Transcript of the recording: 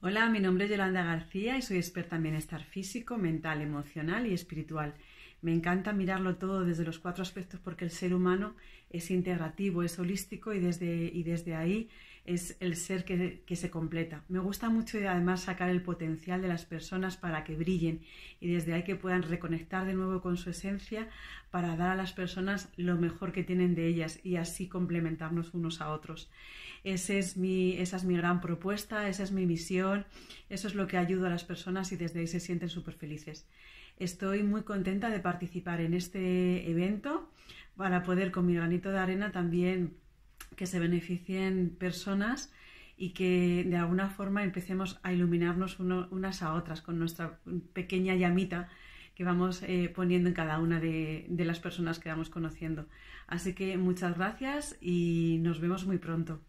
Hola, mi nombre es Yolanda García y soy experta en bienestar físico, mental, emocional y espiritual. Me encanta mirarlo todo desde los cuatro aspectos porque el ser humano es integrativo, es holístico y desde, y desde ahí es el ser que, se completa. Me gusta mucho además sacar el potencial de las personas para que brillen y desde ahí que puedan reconectar de nuevo con su esencia para dar a las personas lo mejor que tienen de ellas y así complementarnos unos a otros. esa es mi gran propuesta, esa es mi misión, eso es lo que ayudo a las personas y desde ahí se sienten súper felices. Estoy muy contenta de participar en este evento para poder con mi granito de arena también que se beneficien personas y que de alguna forma empecemos a iluminarnos unas a otras con nuestra pequeña llamita que vamos eh, poniendo en cada una de las personas que vamos conociendo. Así que muchas gracias y nos vemos muy pronto.